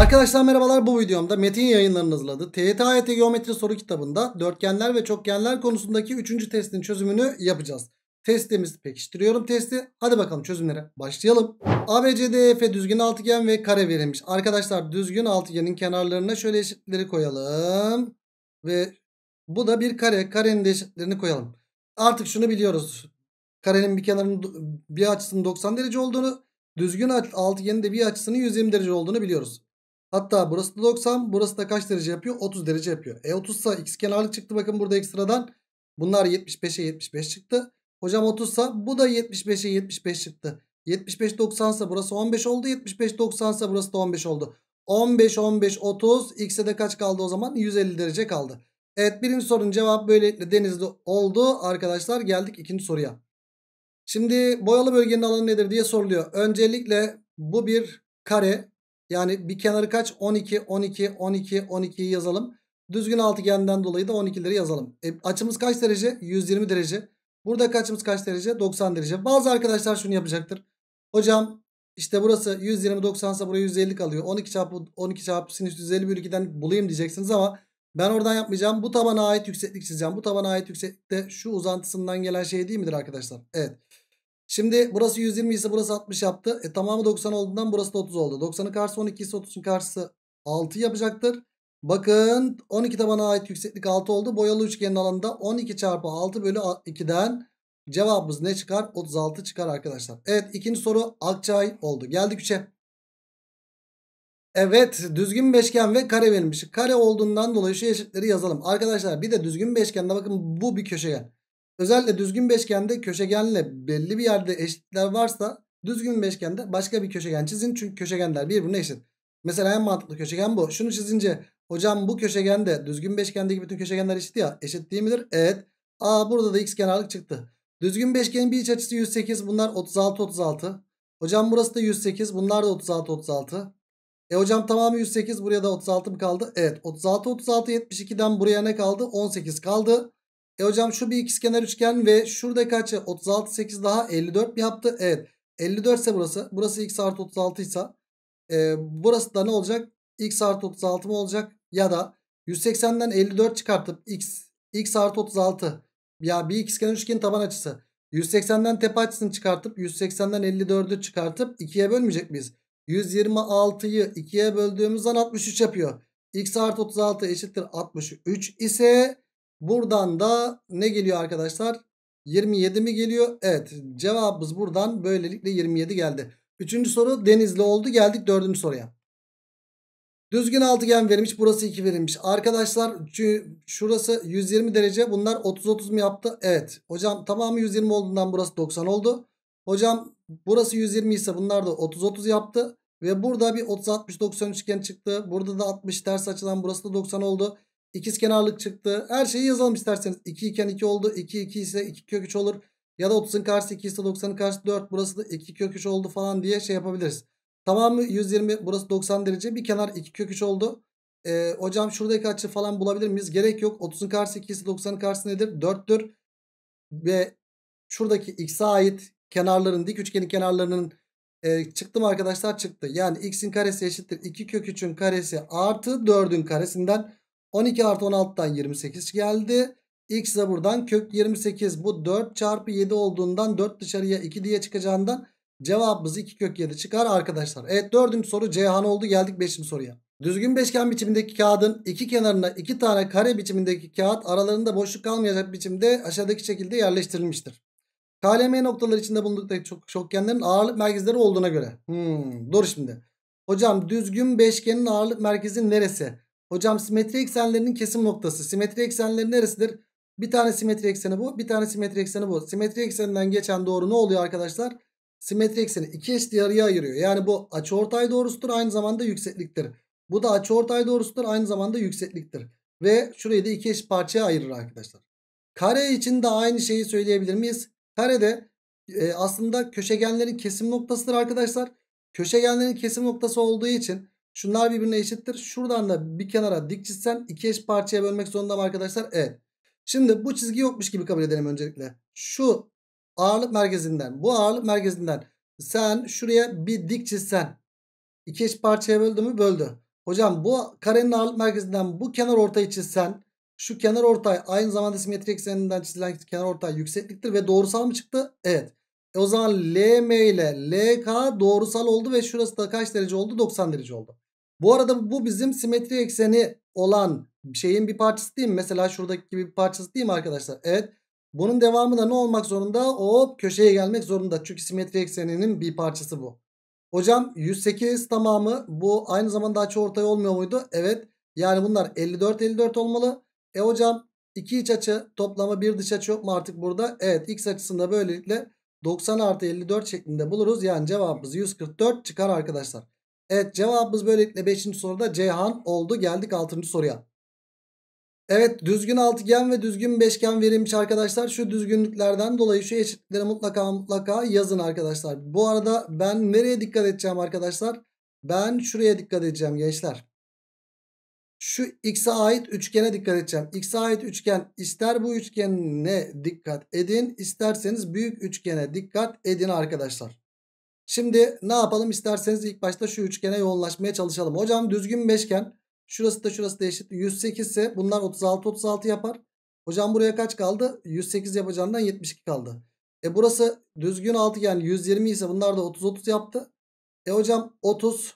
Arkadaşlar merhabalar bu videomda Metin yayınlarını hızladı. TYT AYT e Geometri soru kitabında dörtgenler ve çokgenler konusundaki 3. testin çözümünü yapacağız. Testimiz pekiştiriyorum testi. Hadi bakalım çözümlere başlayalım. ABCDEF düzgün altıgen ve kare verilmiş. Arkadaşlar düzgün altıgenin kenarlarına şöyle eşitleri koyalım. Ve bu da bir kare. Karenin de eşitlerini koyalım. Artık şunu biliyoruz. Karenin bir kenarının bir açısının 90 derece olduğunu, düzgün altıgenin de bir açısının 120 derece olduğunu biliyoruz. Hatta burası da 90. Burası da kaç derece yapıyor? 30 derece yapıyor. E 30 ise x kenarlık çıktı bakın burada ekstradan. Bunlar 75'e 75 çıktı. Hocam 30 ise bu da 75'e 75 çıktı. 75 90 ise burası 15 oldu. 75 90 ise burası da 15 oldu. 15 15 30 x'e de kaç kaldı o zaman? 150 derece kaldı. Evet birinci sorunun cevabı böylelikle denizli oldu. Arkadaşlar geldik ikinci soruya. Şimdi boyalı bölgenin alanı nedir diye soruluyor. Öncelikle bu bir kare yani bir kenarı kaç? 12, 12, 12, 12 yazalım. Düzgün altıgenden dolayı da 12'leri yazalım. E, açımız kaç derece? 120 derece. Burada kaçımız kaç derece? 90 derece. Bazı arkadaşlar şunu yapacaktır. Hocam işte burası 120 90 ise buraya 150 kalıyor. 12 çarpı 12 çarpı sinüs 150 bölü 2'den bulayım diyeceksiniz ama ben oradan yapmayacağım. Bu tabana ait yükseklik çizeceğim. Bu tabana ait yükseklikte şu uzantısından gelen şey değil midir arkadaşlar? Evet. Şimdi burası 120 ise burası 60 yaptı. E tamamı 90 olduğundan burası da 30 oldu. 90'ın karşısı 12 ise 30'un karşısı 6 yapacaktır. Bakın 12 tabana ait yükseklik 6 oldu. Boyalı üçgenin alanında 12 çarpı 6 bölü 2'den cevabımız ne çıkar? 36 çıkar arkadaşlar. Evet ikinci soru Akçay oldu. Geldik 3'e. Evet düzgün beşgen ve kare verilmiş. Kare olduğundan dolayı şu eşitleri yazalım. Arkadaşlar bir de düzgün beşgende bakın bu bir köşegen. Özellikle düzgün beşgende köşegenle belli bir yerde eşitler varsa düzgün beşgende başka bir köşegen çizin. Çünkü köşegenler birbirine eşit. Mesela en mantıklı köşegen bu. Şunu çizince hocam bu köşegende düzgün beşgendeki bütün köşegenler eşit ya. Eşit değil midir? Evet. Aa burada da x kenarlık çıktı. Düzgün beşgenin bir iç açısı 108. Bunlar 36 36. Hocam burası da 108. Bunlar da 36 36. E hocam tamamı 108. Buraya da 36 mı kaldı? Evet. 36 36 72'den buraya ne kaldı? 18 kaldı. E hocam şu bir ikizkenar üçgen ve şuradaki açı 36 8 daha 54 mi yaptı? Evet. 54 ise burası. Burası x artı 36 ise e, burası da ne olacak? x artı 36 mı olacak? Ya da 180'den 54 çıkartıp x x artı 36 ya bir ikizkenar üçgenin taban açısı. 180'den tepe açısını çıkartıp 180'den 54'ü çıkartıp 2'ye bölmeyecek miyiz? 126'yı 2'ye böldüğümüz zaman 63 yapıyor. x artı 36 eşittir 63 ise Buradan da ne geliyor arkadaşlar? 27 mi geliyor? Evet cevabımız buradan böylelikle 27 geldi. Üçüncü soru denizli oldu. Geldik dördüncü soruya. Düzgün altıgen verilmiş. Burası 2 verilmiş. Arkadaşlar şurası 120 derece. Bunlar 30-30 mu yaptı? Evet. Hocam tamamı 120 olduğundan burası 90 oldu. Hocam burası 120 ise bunlar da 30-30 yaptı. Ve burada bir 30-60-90 üçgen çıktı. Burada da 60 ters açılan burası da 90 oldu. İkiz kenarlık çıktı. Her şeyi yazalım isterseniz. 2 iken 2 oldu. 2 2 ise 2 kök 3 olur. Ya da 30'un karşısı 2 ise 90'ın karşısı 4. Burası da 2 kök 3 oldu falan diye şey yapabiliriz. Tamamı 120. Burası 90 derece. Bir kenar 2 kök 3 oldu. Ee, hocam şuradaki açı falan bulabilir miyiz? Gerek yok. 30'un karşısı 2 ise 90'ın karşısı nedir? 4'tür. Ve şuradaki x'e ait kenarların dik üçgenin kenarlarının e, çıktı mı arkadaşlar? Çıktı. Yani x'in karesi eşittir 2 kök 3'ün karesi artı 4'ün karesinden 12 artı 16'dan 28 geldi. X de buradan kök 28. Bu 4 çarpı 7 olduğundan 4 dışarıya 2 diye çıkacağından cevabımız 2 kök 7 çıkar arkadaşlar. Evet 4. soru Ceyhan oldu. Geldik 5. soruya. Düzgün beşgen biçimindeki kağıdın iki kenarına iki tane kare biçimindeki kağıt aralarında boşluk kalmayacak biçimde aşağıdaki şekilde yerleştirilmiştir. KLM noktaları içinde bulundukları çok şokgenlerin ağırlık merkezleri olduğuna göre. Hmm, dur şimdi. Hocam düzgün beşgenin ağırlık merkezi neresi? Hocam simetri eksenlerinin kesim noktası. Simetri eksenleri neresidir? Bir tane simetri ekseni bu. Bir tane simetri ekseni bu. Simetri ekseninden geçen doğru ne oluyor arkadaşlar? Simetri ekseni iki eşit yarıya ayırıyor. Yani bu açıortay doğrusudur. Aynı zamanda yüksekliktir. Bu da açıortay doğrusudur. Aynı zamanda yüksekliktir. Ve şurayı da iki eşit parçaya ayırır arkadaşlar. Kare için de aynı şeyi söyleyebilir miyiz? Karede e, aslında köşegenlerin kesim noktasıdır arkadaşlar. Köşegenlerin kesim noktası olduğu için Şunlar birbirine eşittir. Şuradan da bir kenara dik çizsen iki eş parçaya bölmek zorundayım arkadaşlar. Evet. Şimdi bu çizgi yokmuş gibi kabul edelim öncelikle. Şu ağırlık merkezinden bu ağırlık merkezinden sen şuraya bir dik çizsen iki eş parçaya böldü mü? Böldü. Hocam bu karenin ağırlık merkezinden bu kenar ortayı çizsen şu kenar ortay aynı zamanda simetri ekseninden çizilen kenar ortay yüksekliktir ve doğrusal mı çıktı? Evet. E o zaman LM ile LK doğrusal oldu ve şurası da kaç derece oldu? 90 derece oldu. Bu arada bu bizim simetri ekseni olan şeyin bir parçası değil mi? Mesela şuradaki gibi bir parçası değil mi arkadaşlar? Evet. Bunun devamı da ne olmak zorunda? Hop köşeye gelmek zorunda. Çünkü simetri ekseninin bir parçası bu. Hocam 108 tamamı bu aynı zamanda açı ortay olmuyor muydu? Evet. Yani bunlar 54 54 olmalı. E hocam iki iç açı toplamı bir dış açı yok mu artık burada? Evet x açısında böylelikle 90 artı 54 şeklinde buluruz. Yani cevabımız 144 çıkar arkadaşlar. Evet cevabımız böylelikle 5. soruda Ceyhan oldu. Geldik 6. soruya. Evet düzgün altıgen ve düzgün beşgen verilmiş arkadaşlar. Şu düzgünlüklerden dolayı şu eşitlikleri mutlaka mutlaka yazın arkadaşlar. Bu arada ben nereye dikkat edeceğim arkadaşlar? Ben şuraya dikkat edeceğim gençler. Şu x'e ait üçgene dikkat edeceğim. X'e ait üçgen ister bu üçgene dikkat edin isterseniz büyük üçgene dikkat edin arkadaşlar. Şimdi ne yapalım isterseniz ilk başta şu üçgene yoğunlaşmaya çalışalım. Hocam düzgün beşgen şurası da şurası da eşit 108 ise bunlar 36 36 yapar. Hocam buraya kaç kaldı? 108 yapacağından 72 kaldı. E burası düzgün altıgen 120 ise bunlar da 30 30 yaptı. E hocam 30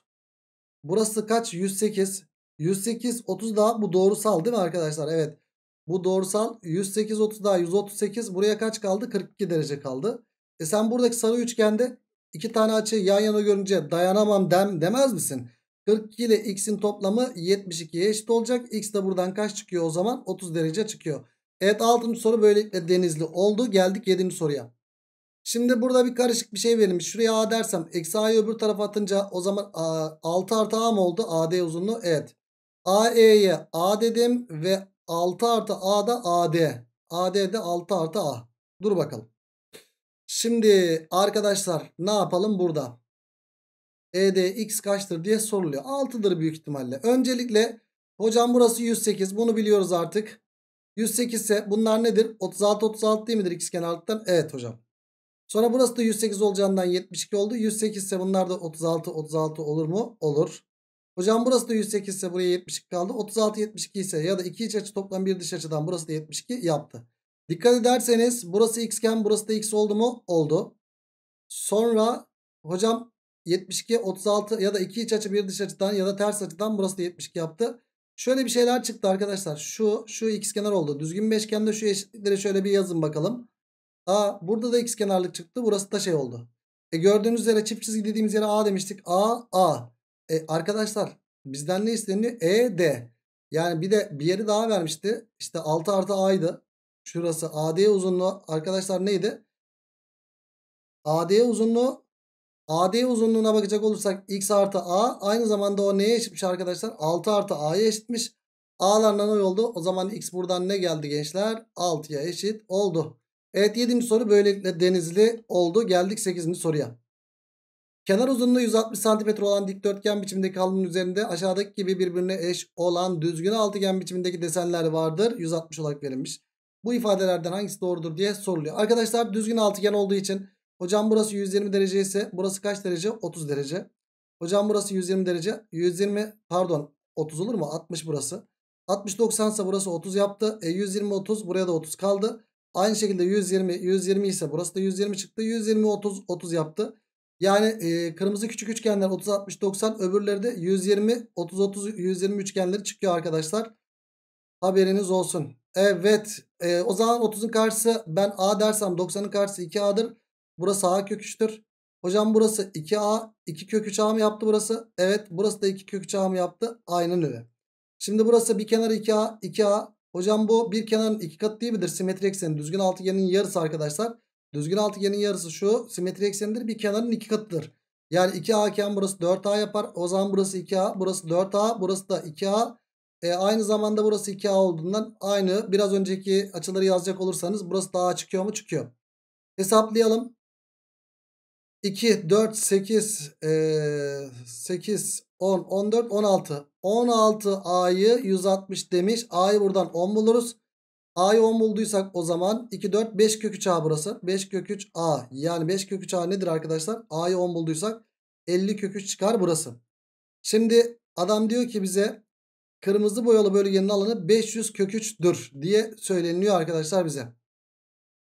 burası kaç? 108. 108 30 daha bu doğrusal değil mi arkadaşlar? Evet. Bu doğrusal 108 30 daha 138 buraya kaç kaldı? 42 derece kaldı. E sen buradaki sarı üçgende İki tane açı yan yana görünce dayanamam dem demez misin? 42 ile x'in toplamı 72'ye eşit olacak. X de buradan kaç çıkıyor o zaman? 30 derece çıkıyor. Evet 6. soru böylelikle denizli oldu. Geldik 7. soruya. Şimdi burada bir karışık bir şey verilmiş. Şuraya a dersem eksi a'yı öbür tarafa atınca o zaman a, 6 artı a mı oldu? AD uzunluğu evet. AE'ye a dedim ve 6 artı a da AD. AD de 6 artı a. Dur bakalım. Şimdi arkadaşlar ne yapalım burada? ED x kaçtır diye soruluyor. 6'dır büyük ihtimalle. Öncelikle hocam burası 108 bunu biliyoruz artık. 108 ise bunlar nedir? 36 36 değil midir x kenarlıktan? Evet hocam. Sonra burası da 108 olacağından 72 oldu. 108 ise bunlar da 36 36 olur mu? Olur. Hocam burası da 108 ise buraya 72 kaldı. 36 72 ise ya da iki iç açı toplam bir dış açıdan burası da 72 yaptı. Dikkat ederseniz burası x iken burası da x oldu mu? Oldu. Sonra hocam 72 36 ya da 2 iç açı bir dış açıdan ya da ters açıdan burası da 72 yaptı. Şöyle bir şeyler çıktı arkadaşlar. Şu şu x kenar oldu. Düzgün beşgende şu eşitleri şöyle bir yazın bakalım. Aa burada da x kenarlık çıktı. Burası da şey oldu. E gördüğünüz üzere çift çizgi dediğimiz yere A demiştik. A A. E arkadaşlar bizden ne isteniyor? E D. Yani bir de bir yeri daha vermişti. İşte 6 artı A'ydı. Şurası AD uzunluğu arkadaşlar neydi? AD uzunluğu AD uzunluğuna bakacak olursak x artı A aynı zamanda o neye eşitmiş arkadaşlar? 6 artı A'ya eşitmiş. A'larla ne oldu? O zaman x buradan ne geldi gençler? 6'ya eşit oldu. Evet 7. soru böylelikle denizli oldu. Geldik 8. soruya. Kenar uzunluğu 160 cm olan dikdörtgen biçimindeki halının üzerinde aşağıdaki gibi birbirine eş olan düzgün altıgen biçimindeki desenler vardır. 160 olarak verilmiş. Bu ifadelerden hangisi doğrudur diye soruluyor. Arkadaşlar düzgün altıgen olduğu için hocam burası 120 derece ise burası kaç derece? 30 derece. Hocam burası 120 derece. 120 pardon 30 olur mu? 60 burası. 60 90 ise burası 30 yaptı. E 120 30 buraya da 30 kaldı. Aynı şekilde 120 120 ise burası da 120 çıktı. 120 30 30 yaptı. Yani e, kırmızı küçük üçgenler 30 60 90 öbürleri de 120 30 30 120 üçgenleri çıkıyor arkadaşlar. Haberiniz olsun. Evet. E, o zaman 30'un karşısı ben A dersem 90'ın karşısı 2A'dır. Burası A kök 3'tür. Hocam burası 2A. 2 kök 3A mı yaptı burası? Evet. Burası da 2 kök 3A mı yaptı? Aynen öyle. Şimdi burası bir kenar 2A. 2A. Hocam bu bir kenarın iki katı değil midir? Simetri ekseni. Düzgün altıgenin yarısı arkadaşlar. Düzgün altıgenin yarısı şu. Simetri eksenidir. Bir kenarın iki katıdır. Yani 2A iken burası 4A yapar. O zaman burası 2A. Burası 4A. Burası da 2A. E, aynı zamanda burası 2A olduğundan aynı. Biraz önceki açıları yazacak olursanız burası daha çıkıyor mu? Çıkıyor. Hesaplayalım. 2, 4, 8, e, 8, 10, 14, 16. 16 A'yı 160 demiş. A'yı buradan 10 buluruz. A'yı 10 bulduysak o zaman 2, 4, 5 kök 3 A burası. 5 köküç A. Yani 5 köküç A nedir arkadaşlar? A'yı 10 bulduysak 50 köküç çıkar burası. Şimdi adam diyor ki bize kırmızı boyalı bölgenin alanı 500 kök 3'dür diye söyleniyor arkadaşlar bize.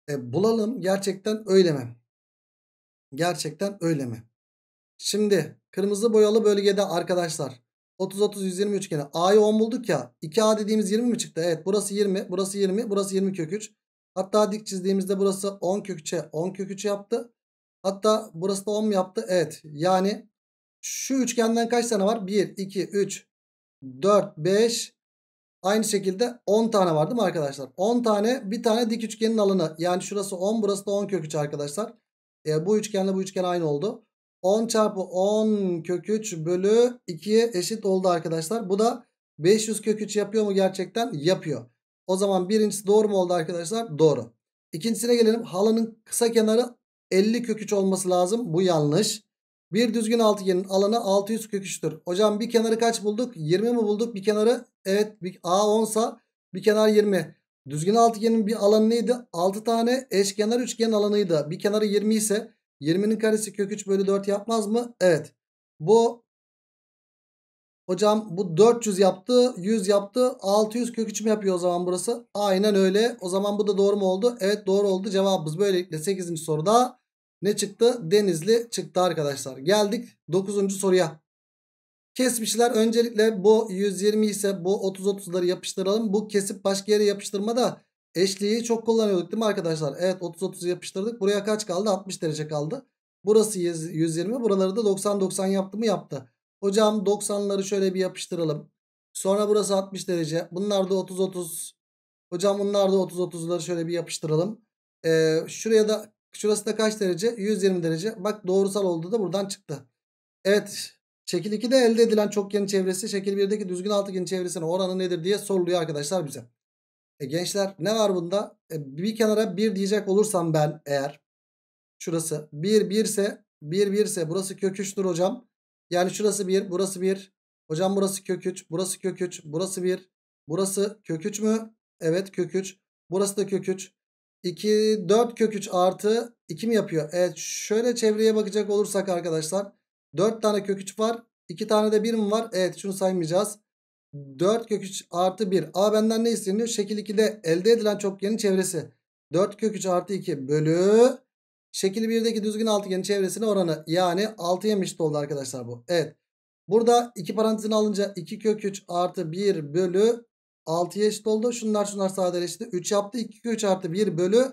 E, bulalım gerçekten öyle mi? Gerçekten öyle mi? Şimdi kırmızı boyalı bölgede arkadaşlar 30 30 120 üçgeni A'yı 10 bulduk ya 2A dediğimiz 20 mi çıktı? Evet burası 20 burası 20 burası 20 kök 3. Hatta dik çizdiğimizde burası 10 kök 10 kök 3 yaptı. Hatta burası da 10 mu yaptı? Evet yani şu üçgenden kaç tane var? 1 2 3 4, 5. Aynı şekilde 10 tane var değil mi arkadaşlar? 10 tane bir tane dik üçgenin alanı. Yani şurası 10 burası da 10 kök 3 arkadaşlar. E, bu üçgenle bu üçgen aynı oldu. 10 çarpı 10 kök 3 bölü 2'ye eşit oldu arkadaşlar. Bu da 500 kök 3 yapıyor mu gerçekten? Yapıyor. O zaman birincisi doğru mu oldu arkadaşlar? Doğru. İkincisine gelelim. Halının kısa kenarı 50 kök 3 olması lazım. Bu yanlış. Bir düzgün altıgenin alanı 600 köküçtür. Hocam bir kenarı kaç bulduk? 20 mi bulduk bir kenarı? Evet bir, A 10 sa bir kenar 20. Düzgün altıgenin bir alanı neydi? 6 tane eşkenar üçgen alanıydı. Bir kenarı 20 ise 20'nin karesi kök 3 bölü 4 yapmaz mı? Evet. Bu hocam bu 400 yaptı 100 yaptı 600 kök 3 mü yapıyor o zaman burası? Aynen öyle. O zaman bu da doğru mu oldu? Evet doğru oldu. Cevabımız böylelikle 8. soruda ne çıktı? Denizli çıktı arkadaşlar. Geldik 9. soruya. Kesmişler öncelikle bu 120 ise bu 30-30'ları yapıştıralım. Bu kesip başka yere yapıştırma da eşliği çok kullanıyorduk değil mi arkadaşlar? Evet 30-30 yapıştırdık. Buraya kaç kaldı? 60 derece kaldı. Burası 120 buraları da 90-90 yaptı mı yaptı. Hocam 90'ları şöyle bir yapıştıralım. Sonra burası 60 derece. Bunlar da 30-30. Hocam bunlar da 30-30'ları şöyle bir yapıştıralım. Ee, şuraya da Şurası da kaç derece? 120 derece. Bak doğrusal oldu da buradan çıktı. Evet. Şekil 2'de elde edilen çokgenin çevresi şekil 1'deki düzgün altıgenin çevresinin oranı nedir diye soruluyor arkadaşlar bize. E gençler ne var bunda? E bir kenara 1 diyecek olursam ben eğer şurası 1 1 ise 1 1 ise burası kök 3'tür hocam. Yani şurası 1 burası 1. Hocam burası kök 3 burası kök 3 burası 1. Burası kök 3 mü? Evet kök 3. Burası da kök 3. 2 4 kök 3 artı 2 mi yapıyor? Evet şöyle çevreye bakacak olursak arkadaşlar 4 tane kök 3 var. 2 tane de 1 mi var? Evet şunu saymayacağız. 4 kök 3 artı 1. Ama benden ne isteniyor? Şekil 2'de elde edilen çokgenin çevresi. 4 kök 3 artı 2 bölü şekil 1'deki düzgün altıgenin çevresine oranı. Yani 6 eşit oldu arkadaşlar bu. Evet. Burada 2 parantezini alınca 2 kök 3 artı 1 bölü 6'ya eşit oldu. Şunlar şunlar sadeleşti. 3 yaptı. 2 kök 3 artı 1 bölü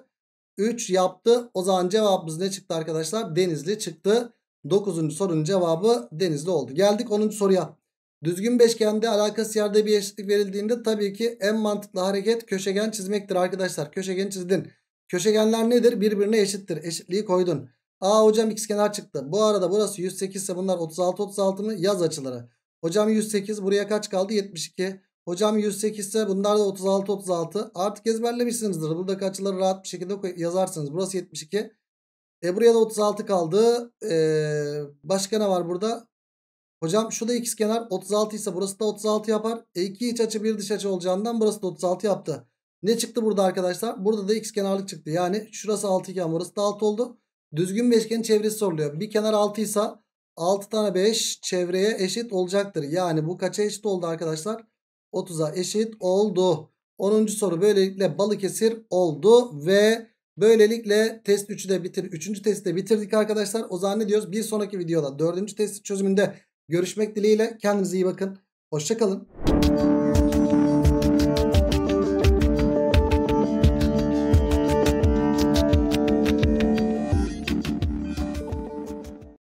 3 yaptı. O zaman cevabımız ne çıktı arkadaşlar? Denizli çıktı. 9. sorunun cevabı denizli oldu. Geldik 10. soruya. Düzgün beşgende alakası yerde bir eşitlik verildiğinde tabii ki en mantıklı hareket köşegen çizmektir arkadaşlar. Köşegen çizdin. Köşegenler nedir? Birbirine eşittir. Eşitliği koydun. Aa hocam x kenar çıktı. Bu arada burası 108 ise bunlar 36 36 mı? Yaz açıları. Hocam 108 buraya kaç kaldı? 72. Hocam 108 ise bunlar da 36 36. Artık ezberlemişsinizdir. Burada açıları rahat bir şekilde yazarsınız. Burası 72. E buraya da 36 kaldı. E, başka ne var burada? Hocam şu da x kenar 36 ise burası da 36 yapar. E 2 iç açı 1 dış açı olacağından burası da 36 yaptı. Ne çıktı burada arkadaşlar? Burada da x kenarlık çıktı. Yani şurası 6 iken burası da 6 oldu. Düzgün beşgenin çevresi soruluyor. Bir kenar 6 ise 6 tane 5 çevreye eşit olacaktır. Yani bu kaça eşit oldu arkadaşlar? 30'a eşit oldu. 10. soru böylelikle Balıkesir oldu ve böylelikle test 3'ü de bitir 3. testi de bitirdik arkadaşlar. O zaman ne diyoruz? Bir sonraki videoda 4. test çözümünde görüşmek dileğiyle kendinize iyi bakın. Hoşçakalın.